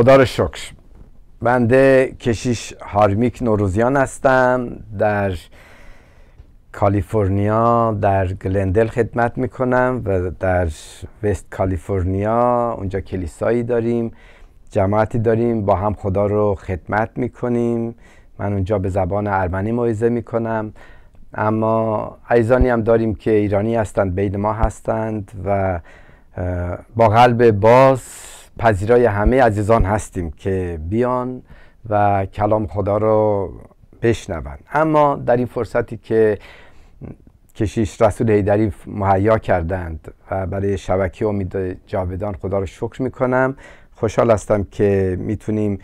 خدا رو شکر بنده کشیش هارمیک نوروزیان هستم در کالیفرنیا در گلندل خدمت میکنم و در وست کالیفرنیا اونجا کلیسایی داریم جماعتی داریم با هم خدا رو خدمت میکنیم من اونجا به زبان ارمنی موعظه میکنم اما عیزانی هم داریم که ایرانی هستند بین ما هستند و با قلب باز پذیرای همه عزیزان هستیم که بیان و کلام خدا رو بشنوند اما در این فرصتی که کشیش رسول هیدری مهیا کردند و برای شبکه امید جاودان خدا رو شکر میکنم خوشحال هستم که میتونیم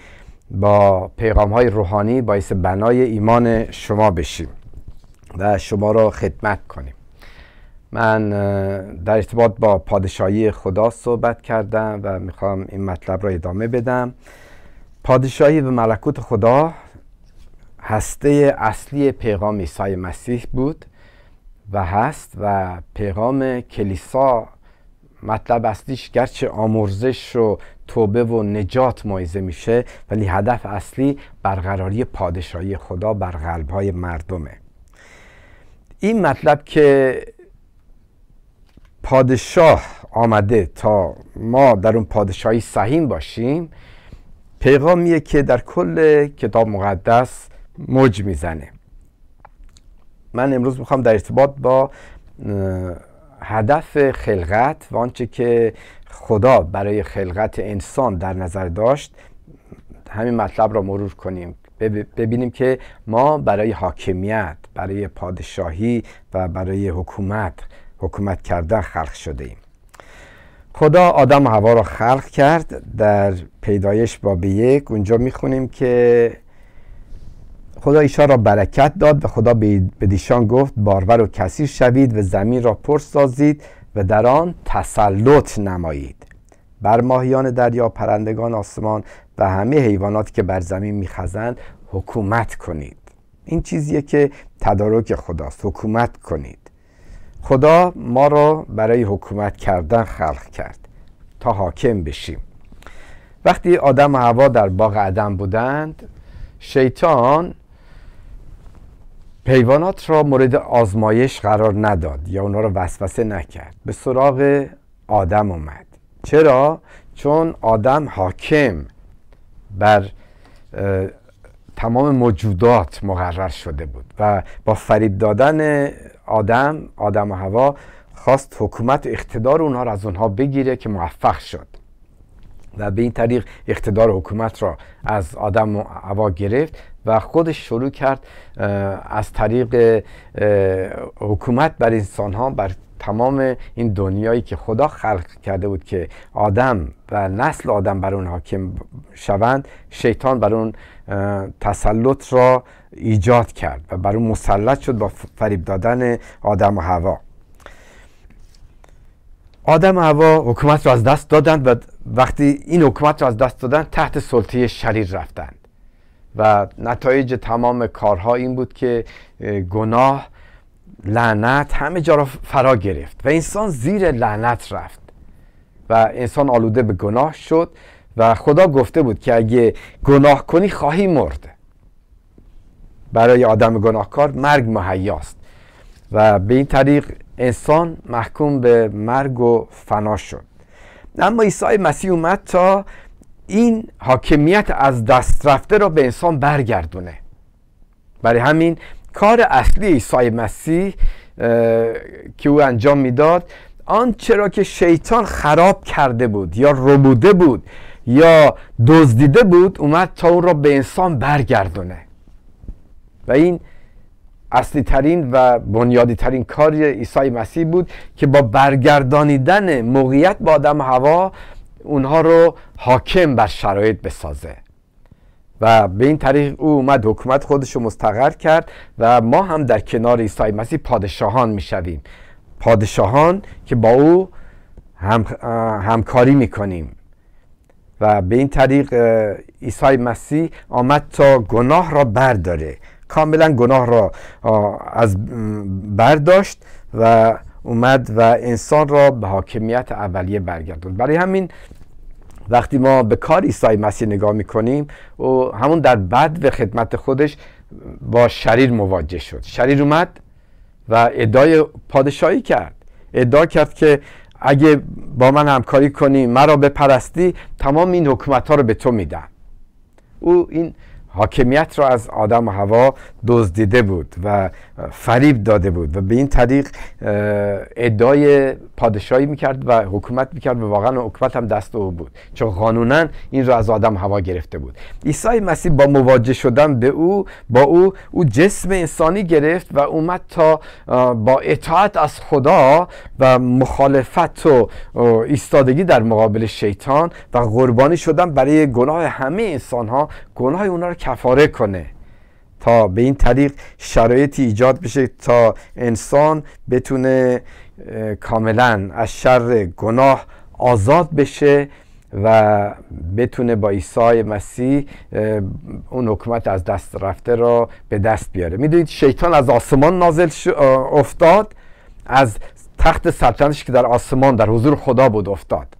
با پیغام های روحانی باعث بنای ایمان شما بشیم و شما را خدمت کنیم من در ارتباط با پادشاهی خدا صحبت کردم و میخوام این مطلب را ادامه بدم پادشاهی و ملکوت خدا هسته اصلی پیغام عیسی مسیح بود و هست و پیغام کلیسا مطلب اصلیش گرچه آمرزش و توبه و نجات معیزه میشه ولی هدف اصلی برقراری پادشاهی خدا بر قلبهای مردمه این مطلب که پادشاه آمده تا ما در اون پادشاهی سهیم باشیم پیغامیه که در کل کتاب مقدس موج میزنه من امروز میخوام در ارتباط با هدف خلقت و آنچه که خدا برای خلقت انسان در نظر داشت همین مطلب را مرور کنیم ببینیم که ما برای حاکمیت برای پادشاهی و برای حکومت حکومت کردن خلق شده ایم خدا آدم و هوا را خلق کرد در پیدایش باب یک اونجا میخونیم که خدا ایشان را برکت داد و خدا به دیشان گفت بارور و کثیر شوید و زمین را پر سازید و در آن تسلط نمایید بر ماهیان دریا پرندگان آسمان و همه حیوانات که بر زمین میخزند حکومت کنید این چیزیه که تدارک خداست حکومت کنید خدا ما را برای حکومت کردن خلق کرد تا حاکم بشیم وقتی آدم و هوا در باغ عدم بودند شیطان پیوانات را مورد آزمایش قرار نداد یا اونا را وسوسه نکرد به سراغ آدم اومد چرا؟ چون آدم حاکم بر تمام موجودات مقرر شده بود و با فریب دادن آدم آدم و هوا خواست حکومت و اقتدار اونها رو از اونها بگیره که موفق شد و به این طریق اقتدار حکومت را از آدم و هوا گرفت و خودش شروع کرد از طریق حکومت بر انسان ها بر تمام این دنیایی که خدا خلق کرده بود که آدم و نسل آدم بر اون حاکم شوند شیطان بر اون تسلط را ایجاد کرد و بر اون مسلط شد با فریب دادن آدم و هوا آدم و هوا حکومت را از دست دادند و وقتی این حکومت را از دست دادن تحت سلطه شریر رفتند و نتایج تمام کارها این بود که گناه لعنت همه جا را فرا گرفت و انسان زیر لعنت رفت و انسان آلوده به گناه شد و خدا گفته بود که اگه گناه کنی خواهی مرد برای آدم گناهکار مرگ مهیاست و به این طریق انسان محکوم به مرگ و فنا شد اما عیسی مسیح اومد تا این حاکمیت از دست رفته را به انسان برگردونه برای همین کار اصلی عیسی مسیح که او انجام میداد آن چرا که شیطان خراب کرده بود یا ربوده بود یا دزدیده بود اومد تا اون را به انسان برگردونه و این اصلی ترین و بنیادی ترین کاری عیسی مسیح بود که با برگردانیدن موقعیت با آدم هوا اونها رو حاکم بر شرایط بسازه و به این طریق او اومد حکومت خودش رو مستقر کرد و ما هم در کنار عیسی مسیح پادشاهان میشویم پادشاهان که با او هم، همکاری میکنیم و به این طریق عیسی مسیح آمد تا گناه را برداره کاملا گناه را از برداشت و اومد و انسان را به حاکمیت اولیه برگردوند برای همین وقتی ما به کار عیسی مسیح نگاه میکنیم او همون در بد و خدمت خودش با شریر مواجه شد شریر اومد و ادای پادشاهی کرد ادعا کرد که اگه با من همکاری کنی مرا بپرستی تمام این حکومت ها رو به تو میدم او این حاکمیت را از آدم و هوا دزدیده بود و فریب داده بود و به این طریق ادعای پادشاهی میکرد و حکومت میکرد و واقعا حکومت هم دست او بود چون قانونا این را از آدم هوا گرفته بود عیسی مسیح با مواجه شدن به او با او او جسم انسانی گرفت و اومد تا با اطاعت از خدا و مخالفت و ایستادگی در مقابل شیطان و قربانی شدن برای گناه همه انسان ها گناه اونا رو کفاره کنه تا به این طریق شرایطی ایجاد بشه تا انسان بتونه کاملا از شر گناه آزاد بشه و بتونه با عیسی مسیح اون حکومت از دست رفته را به دست بیاره میدونید شیطان از آسمان نازل افتاد از تخت سلطنتش که در آسمان در حضور خدا بود افتاد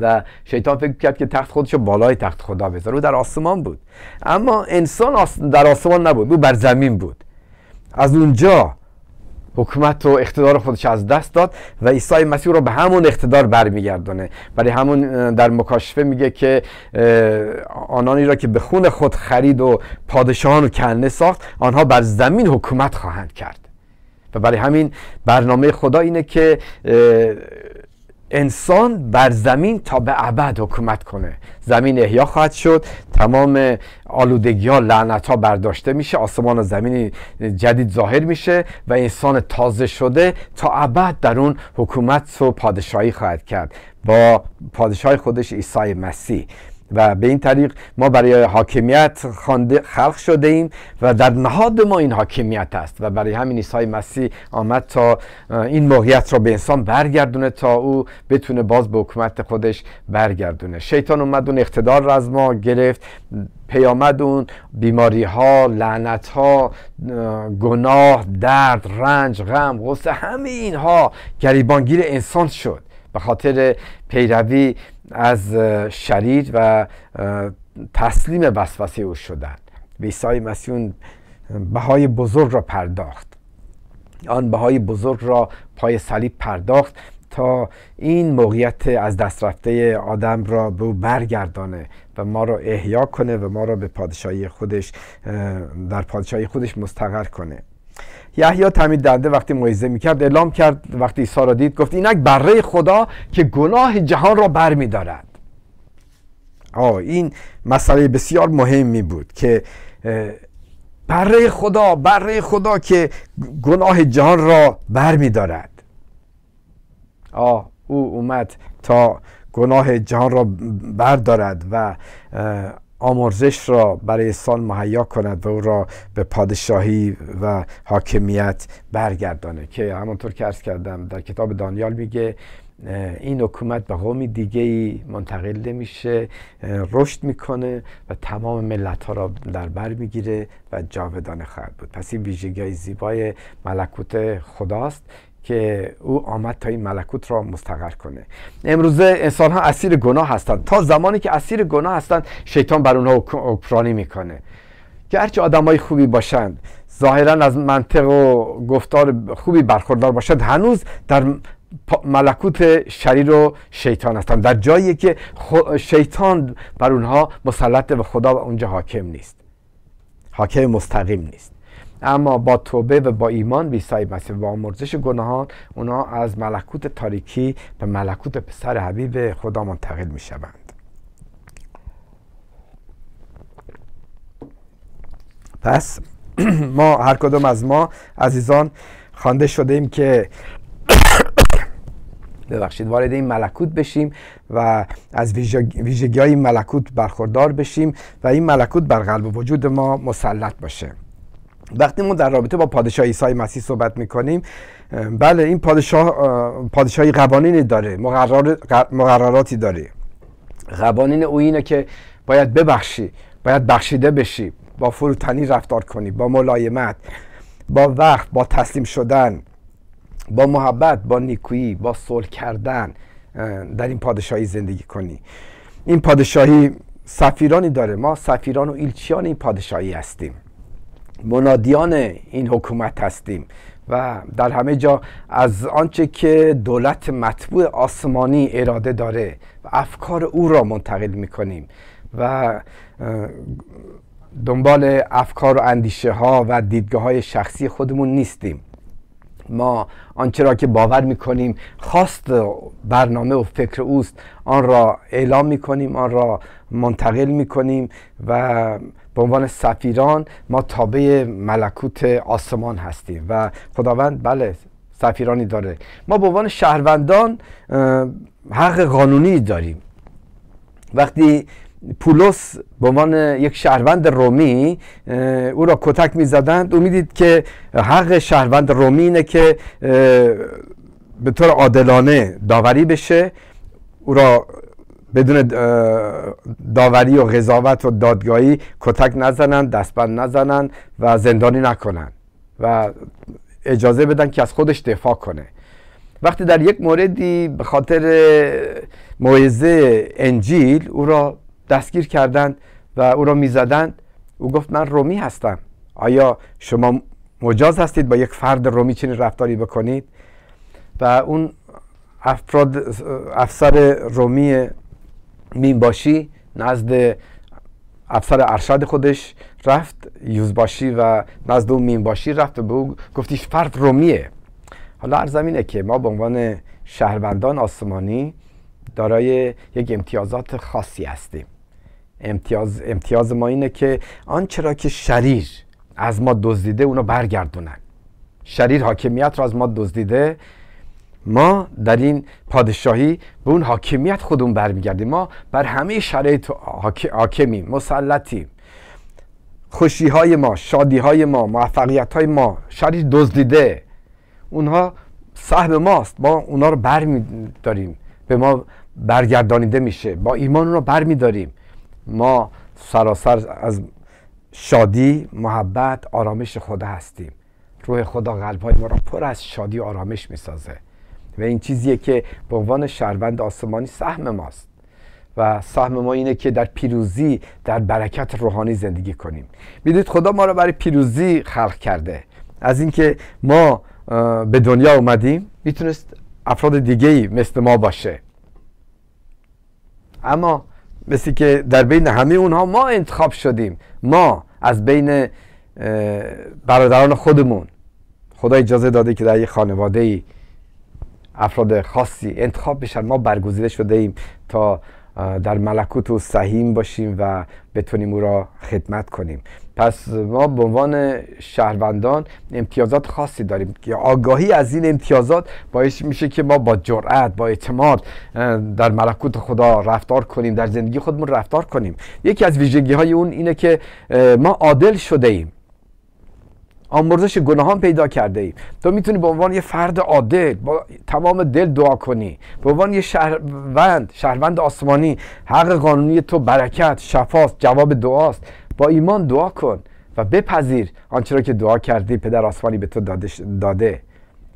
و شیطان فکر کرد که تخت خودشو بالای تخت خدا بذاره او در آسمان بود اما انسان در آسمان نبود او بر زمین بود از اونجا حکومت و اقتدار خودش از دست داد و عیسی مسیح رو به همون اقتدار برمیگردونه برای همون در مکاشفه میگه که آنانی را که به خون خود خرید و پادشاهان و کنه ساخت آنها بر زمین حکومت خواهند کرد و برای همین برنامه خدا اینه که انسان بر زمین تا به ابد حکومت کنه زمین احیا خواهد شد تمام آلودگی ها لعنت ها برداشته میشه آسمان و زمین جدید ظاهر میشه و انسان تازه شده تا ابد در اون حکومت و پادشاهی خواهد کرد با پادشاه خودش عیسی مسیح و به این طریق ما برای حاکمیت خلق شده ایم و در نهاد ما این حاکمیت است و برای همین عیسی مسیح آمد تا این موقعیت را به انسان برگردونه تا او بتونه باز به حکومت خودش برگردونه شیطان اومد اون اقتدار را از ما گرفت پیامد اون بیماری ها لعنت ها گناه درد رنج غم غصه همه اینها گریبانگیر انسان شد به خاطر پیروی از شریر و تسلیم وسوسه او شدند و عیسی مسیح بهای بزرگ را پرداخت آن بهای بزرگ را پای صلیب پرداخت تا این موقعیت از دست رفته آدم را به او برگردانه و ما را احیا کنه و ما را به پادشاهی خودش در پادشاهی خودش مستقر کنه یا تمید دنده وقتی موعظه میکرد اعلام کرد وقتی ایسا را دید گفت اینک بره خدا که گناه جهان را بر میدارد آه این مسئله بسیار مهمی بود که بره خدا بره خدا که گناه جهان را بر میدارد آه او اومد تا گناه جهان را بردارد و آمرزش را برای سال مهیا کند و او را به پادشاهی و حاکمیت برگردانه که همانطور که ارز کردم در کتاب دانیال میگه این حکومت به قومی دیگه ای منتقل نمیشه رشد میکنه و تمام ملت ها را در بر میگیره و جاودانه خواهد بود پس این ویژگی های زیبای ملکوت خداست که او آمد تا این ملکوت را مستقر کنه امروزه انسان ها اسیر گناه هستند تا زمانی که اسیر گناه هستند شیطان بر اونها حکمرانی میکنه گرچه آدم های خوبی باشند ظاهرا از منطق و گفتار خوبی برخوردار باشند هنوز در ملکوت شریر و شیطان هستند در جایی که شیطان بر اونها مسلطه و خدا و اونجا حاکم نیست حاکم مستقیم نیست اما با توبه و با ایمان به عیسی مسیح و آمرزش گناهان اونا از ملکوت تاریکی به ملکوت پسر حبیب خدا منتقل می شوند پس ما هر کدوم از ما عزیزان خوانده شده ایم که ببخشید وارد این ملکوت بشیم و از ویژگی های ملکوت برخوردار بشیم و این ملکوت بر قلب وجود ما مسلط باشه وقتی ما در رابطه با پادشاه عیسی مسیح صحبت میکنیم بله این پادشاه پادشاهی قوانینی داره مقرراتی داره قوانین او اینه که باید ببخشی باید بخشیده بشی با فروتنی رفتار کنی با ملایمت با وقت با تسلیم شدن با محبت با نیکویی با صلح کردن در این پادشاهی زندگی کنی این پادشاهی سفیرانی داره ما سفیران و ایلچیان این پادشاهی هستیم منادیان این حکومت هستیم و در همه جا از آنچه که دولت مطبوع آسمانی اراده داره و افکار او را منتقل کنیم و دنبال افکار و اندیشه ها و دیدگاه های شخصی خودمون نیستیم ما آنچه را که باور می کنیم خواست برنامه و فکر اوست آن را اعلام می کنیم آن را منتقل می کنیم و به عنوان سفیران ما تابع ملکوت آسمان هستیم و خداوند بله سفیرانی داره ما به عنوان شهروندان حق قانونی داریم وقتی پولس به عنوان یک شهروند رومی او را کتک می زدند او که حق شهروند رومی اینه که به طور عادلانه داوری بشه او را بدون داوری و قضاوت و دادگاهی کتک نزنند دستبند نزنند و زندانی نکنند و اجازه بدن که از خودش دفاع کنه وقتی در یک موردی به خاطر موعظه انجیل او را دستگیر کردند و او را میزدند او گفت من رومی هستم آیا شما مجاز هستید با یک فرد رومی چنین رفتاری بکنید و اون افراد افسر رومی مینباشی نزد افسر ارشد خودش رفت یوزباشی و نزد اون مینباشی رفت و به او گفتیش فرد رومیه حالا ارزم اینه که ما به عنوان شهروندان آسمانی دارای یک امتیازات خاصی هستیم امتیاز, امتیاز ما اینه که آنچه را که شریر از ما دزدیده اونو برگردونن شریر حاکمیت را از ما دزدیده ما در این پادشاهی به اون حاکمیت خودمون برمیگردیم ما بر همه شرایط حاکمیم مسلطیم خوشی های ما شادی های ما موفقیت های ما شریر دزدیده اونها صحب ماست ما اونها رو برمیداریم به ما برگردانیده میشه با ایمان رو برمی ما سراسر از شادی محبت آرامش خدا هستیم روح خدا قلب های ما را پر از شادی و آرامش می سازه و این چیزیه که به عنوان شهروند آسمانی سهم ماست و سهم ما اینه که در پیروزی در برکت روحانی زندگی کنیم میدید خدا ما را برای پیروزی خلق کرده از اینکه ما به دنیا اومدیم میتونست افراد دیگه ای مثل ما باشه اما مثل که در بین همه اونها ما انتخاب شدیم ما از بین برادران خودمون خدا اجازه داده که در یک خانواده ای افراد خاصی انتخاب بشن ما برگزیده شده ایم تا در ملکوت و سهیم باشیم و بتونیم او را خدمت کنیم پس ما به عنوان شهروندان امتیازات خاصی داریم که آگاهی از این امتیازات باعث میشه که ما با جرأت با اعتماد در ملکوت خدا رفتار کنیم در زندگی خودمون رفتار کنیم یکی از ویژگی های اون اینه که ما عادل شده ایم آمرزش گناهان پیدا کرده ایم تو میتونی به عنوان یه فرد عادل با تمام دل دعا کنی به عنوان یه شهروند شهروند آسمانی حق قانونی تو برکت شفاست جواب دعاست با ایمان دعا کن و بپذیر آنچه را که دعا کردی پدر آسمانی به تو داده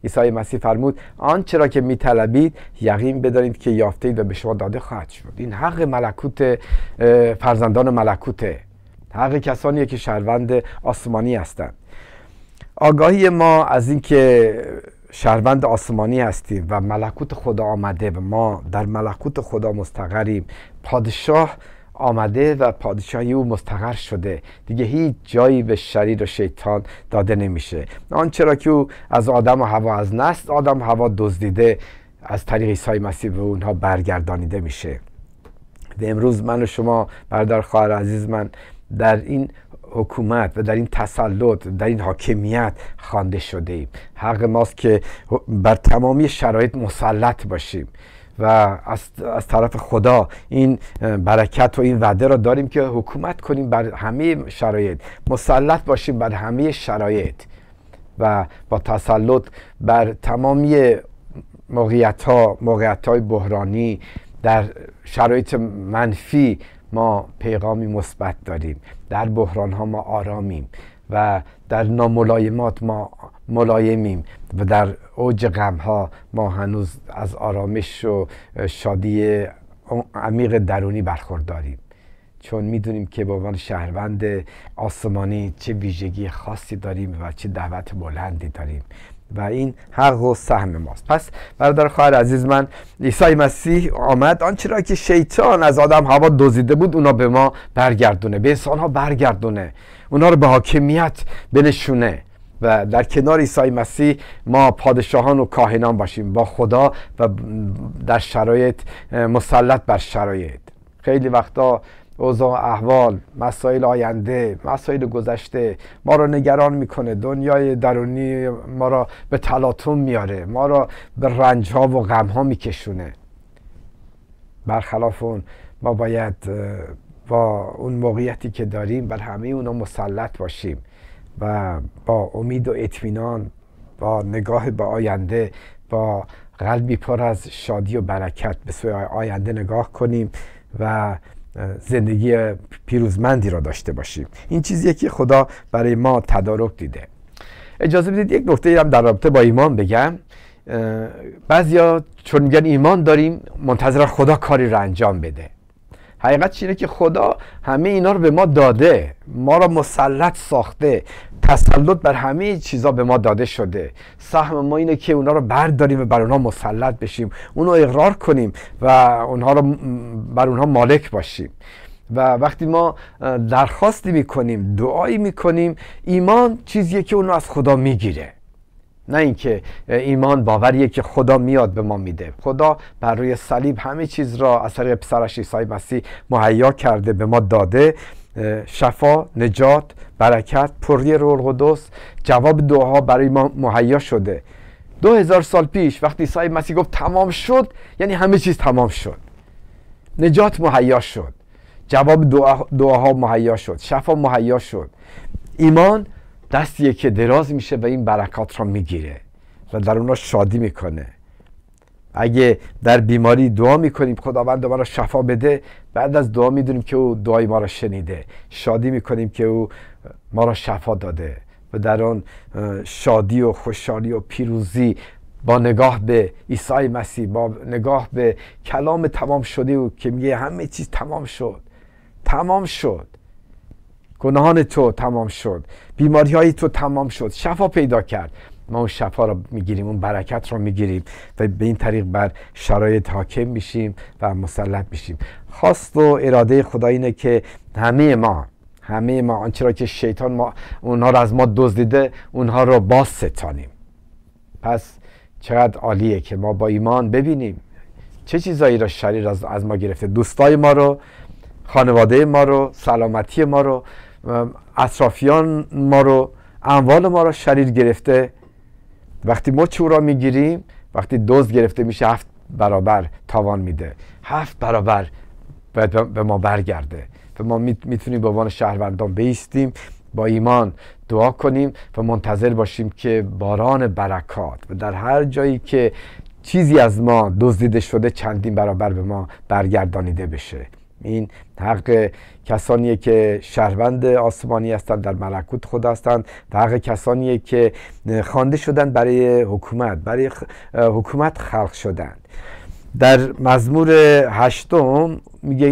عیسی مسیح فرمود آنچه را که میطلبید یقین بدانید که اید و به شما داده خواهد شد این حق ملکوت فرزندان ملکوته حق کسانی که شهروند آسمانی هستند آگاهی ما از اینکه شهروند آسمانی هستیم و ملکوت خدا آمده و ما در ملکوت خدا مستقریم پادشاه آمده و پادشاهی او مستقر شده دیگه هیچ جایی به شریر و شیطان داده نمیشه آنچه را که او از آدم و هوا از نست آدم و هوا دزدیده از طریق عیسی مسیح به اونها برگردانیده میشه و امروز من و شما برادر خواهر عزیز من در این حکومت و در این تسلط در این حاکمیت خوانده شده ایم حق ماست که بر تمامی شرایط مسلط باشیم و از, از طرف خدا این برکت و این وعده را داریم که حکومت کنیم بر همه شرایط مسلط باشیم بر همه شرایط و با تسلط بر تمامی موقعیت ها موقعیت های بحرانی در شرایط منفی ما پیغامی مثبت داریم در بحران ها ما آرامیم و در ناملایمات ما ملایمیم و در اوج غم ها ما هنوز از آرامش و شادی عمیق درونی برخورداریم چون میدونیم که به عنوان شهروند آسمانی چه ویژگی خاصی داریم و چه دعوت بلندی داریم و این حق و سهم ماست پس برادر خواهر عزیز من عیسی مسیح آمد آنچه را که شیطان از آدم هوا دزدیده بود اونا به ما برگردونه به انسان ها برگردونه اونا رو به حاکمیت بنشونه و در کنار عیسی مسیح ما پادشاهان و کاهنان باشیم با خدا و در شرایط مسلط بر شرایط خیلی وقتا اوضاع احوال مسائل آینده مسائل گذشته ما را نگران میکنه دنیای درونی ما را به تلاطم میاره ما را به رنج ها و غم ها میکشونه برخلاف اون ما باید با اون موقعیتی که داریم بر همه اونا مسلط باشیم و با امید و اطمینان با نگاه به آینده با قلبی پر از شادی و برکت به سوی آینده نگاه کنیم و زندگی پیروزمندی را داشته باشیم این چیزیه که خدا برای ما تدارک دیده اجازه بدید یک نکته هم در رابطه با ایمان بگم بعضیا چون میگن ایمان داریم منتظر خدا کاری را انجام بده حقیقت اینه که خدا همه اینا رو به ما داده ما را مسلط ساخته تسلط بر همه چیزا به ما داده شده سهم ما اینه که اونا رو برداریم و بر اونا مسلط بشیم اونو اقرار کنیم و اونها رو بر اونها مالک باشیم و وقتی ما درخواستی میکنیم دعایی میکنیم ایمان چیزیه که اونو از خدا میگیره نه اینکه ایمان باوریه که خدا میاد به ما میده خدا بر روی صلیب همه چیز را از طریق پسرش عیسی مسیح مهیا کرده به ما داده شفا نجات برکت پری روح القدس جواب دعاها برای ما مهیا شده دو هزار سال پیش وقتی عیسی مسیح گفت تمام شد یعنی همه چیز تمام شد نجات مهیا شد جواب دعاها مهیا شد شفا مهیا شد ایمان دستیه که دراز میشه و این برکات را میگیره و در اونا شادی میکنه اگه در بیماری دعا میکنیم خداوند ما را شفا بده بعد از دعا میدونیم که او دعای ما را شنیده شادی میکنیم که او ما را شفا داده و در آن شادی و خوشحالی و پیروزی با نگاه به عیسی مسیح با نگاه به کلام تمام شده او که میگه همه چیز تمام شد تمام شد گناهان تو تمام شد بیماری های تو تمام شد شفا پیدا کرد ما اون شفا رو میگیریم اون برکت رو میگیریم و به این طریق بر شرایط حاکم میشیم و مسلط میشیم خواست و اراده خدا اینه که همه ما همه ما آنچه را که شیطان ما اونها رو از ما دزدیده اونها رو باز ستانیم پس چقدر عالیه که ما با ایمان ببینیم چه چیزایی را شریر از, از ما گرفته دوستای ما رو خانواده ما رو سلامتی ما رو اطرافیان ما رو اموال ما رو شریر گرفته وقتی ما چورا میگیریم وقتی دوز گرفته میشه هفت برابر تاوان میده هفت برابر باید به ما برگرده و ما میتونیم به عنوان شهروندان بیستیم با ایمان دعا کنیم و منتظر باشیم که باران برکات و در هر جایی که چیزی از ما دزدیده شده چندین برابر به ما برگردانیده بشه این حق کسانی که شهروند آسمانی هستند در ملکوت خود هستند و حق کسانی که خوانده شدند برای حکومت برای حکومت خلق شدند در مزمور هشتم میگه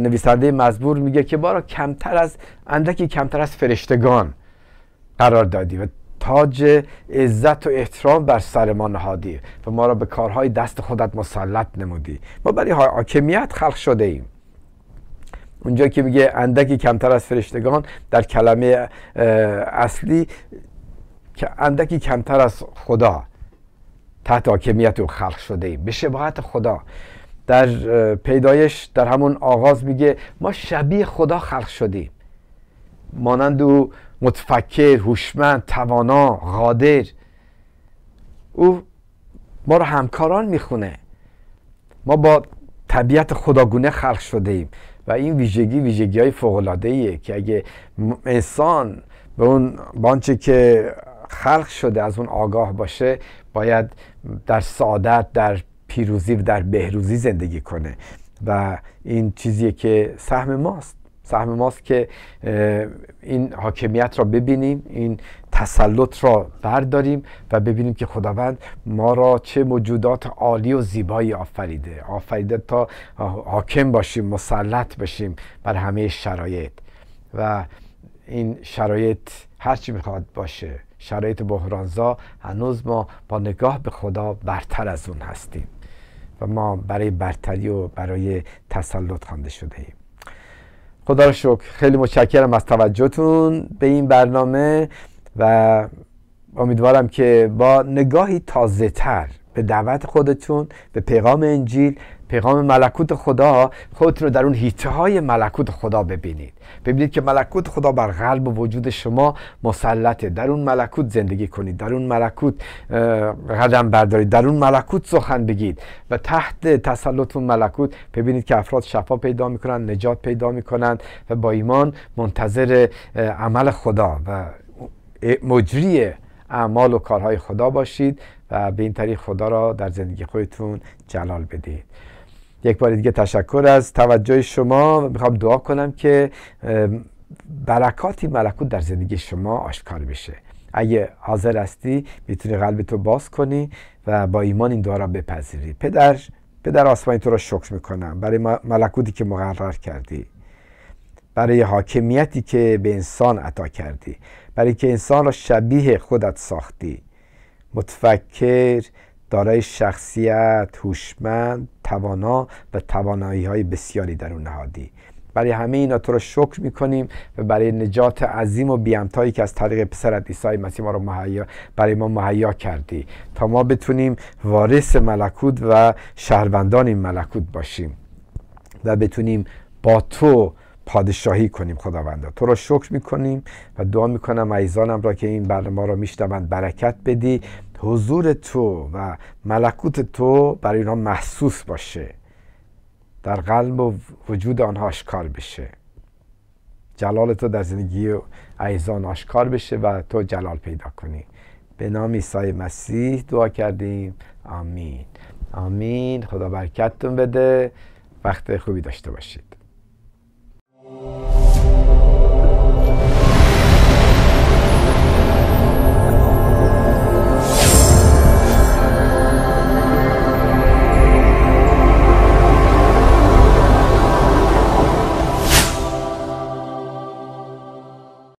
نویسنده مزمور میگه که بارا کمتر از اندکی کمتر از فرشتگان قرار دادی و تاج عزت و احترام بر سر ما نهادی و ما را به کارهای دست خودت مسلط نمودی ما برای حاکمیت خلق شده ایم اونجا که میگه اندکی کمتر از فرشتگان در کلمه اصلی که اندکی کمتر از خدا تحت حاکمیت او خلق شده ایم به شباهت خدا در پیدایش در همون آغاز میگه ما شبیه خدا خلق شدیم مانند او متفکر هوشمند توانا قادر او ما رو همکاران میخونه ما با طبیعت خداگونه خلق شده ایم و این ویژگی ویژگی های فوقلاده ایه که اگه انسان به اون بانچه که خلق شده از اون آگاه باشه باید در سعادت در پیروزی و در بهروزی زندگی کنه و این چیزیه که سهم ماست سهم ماست که این حاکمیت را ببینیم این تسلط را برداریم و ببینیم که خداوند ما را چه موجودات عالی و زیبایی آفریده آفریده تا حاکم باشیم مسلط باشیم بر همه شرایط و این شرایط هرچی میخواد باشه شرایط بحرانزا هنوز ما با نگاه به خدا برتر از اون هستیم و ما برای برتری و برای تسلط خوانده شده ایم خدا رو شکر خیلی متشکرم از توجهتون به این برنامه و امیدوارم که با نگاهی تازه تر به دعوت خودتون به پیغام انجیل پیغام ملکوت خدا خودتون رو در اون هیته های ملکوت خدا ببینید ببینید که ملکوت خدا بر قلب و وجود شما مسلطه در اون ملکوت زندگی کنید در اون ملکوت قدم بردارید در اون ملکوت سخن بگید و تحت تسلط اون ملکوت ببینید که افراد شفا پیدا میکنن نجات پیدا میکنن و با ایمان منتظر عمل خدا و مجری اعمال و کارهای خدا باشید و به این طریق خدا را در زندگی خودتون جلال بدید یک بار دیگه تشکر از توجه شما میخوام دعا کنم که برکاتی ملکوت در زندگی شما آشکار بشه اگه حاضر هستی میتونی قلب تو باز کنی و با ایمان این دعا را بپذیری پدر پدر آسمانی تو را شکر میکنم برای ملکوتی که مقرر کردی برای حاکمیتی که به انسان عطا کردی برای که انسان را شبیه خودت ساختی متفکر دارای شخصیت هوشمند توانا و توانایی های بسیاری در اون نهادی برای همه اینا تو رو شکر میکنیم و برای نجات عظیم و بیامتایی که از طریق پسرت عیسی مسیح ما رو برای ما مهیا کردی تا ما بتونیم وارث ملکوت و شهروندان این ملکوت باشیم و بتونیم با تو پادشاهی کنیم خداوندا تو را شکر میکنیم و دعا میکنم عیزانم را که این برنامه را میشنوند برکت بدی حضور تو و ملکوت تو برای اینها محسوس باشه در قلب و وجود آنها آشکار بشه جلال تو در زندگی عیزان آشکار بشه و تو جلال پیدا کنی به نام عیسی مسیح دعا کردیم آمین آمین خدا برکتتون بده وقت خوبی داشته باشید you.